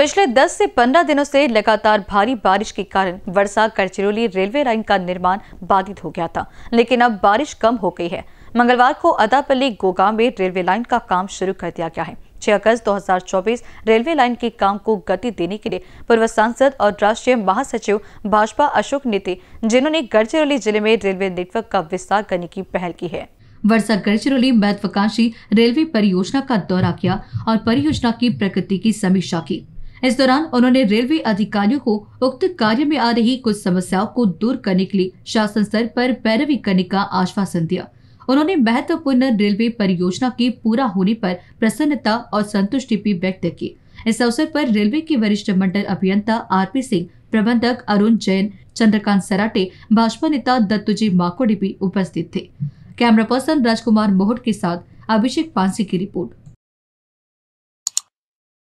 पिछले 10 से 15 दिनों से लगातार भारी बारिश के कारण वर्षा करचिरोली रेलवे लाइन का निर्माण बाधित हो गया था लेकिन अब बारिश कम हो गई है मंगलवार को अदापल्ली गोगा में रेलवे लाइन का काम शुरू कर दिया गया है 6 अगस्त 2024 रेलवे लाइन के काम को गति देने के लिए पूर्व सांसद और राष्ट्रीय महासचिव भाजपा अशोक नीति जिन्होंने गढ़चिरौली जिले में रेलवे नेटवर्क का विस्तार करने की पहल की है वर्षा गढ़चिरौली महत्वाकांक्षी रेलवे परियोजना का दौरा किया और परियोजना की प्रगति की समीक्षा की इस दौरान उन्होंने रेलवे अधिकारियों को उक्त कार्य में आ रही कुछ समस्याओं को दूर करने के लिए शासन स्तर पर पैरवी करने का आश्वासन दिया उन्होंने महत्वपूर्ण रेलवे परियोजना के पूरा होने पर प्रसन्नता और संतुष्टि भी व्यक्त की इस अवसर पर रेलवे के वरिष्ठ मंडल अभियंता आर पी सिंह प्रबंधक अरुण जैन चंद्रकांत सराटे भाजपा नेता दत्तुजी माकोडे भी उपस्थित थे कैमरा पर्सन राजकुमार मोहट के साथ अभिषेक पांसी की रिपोर्ट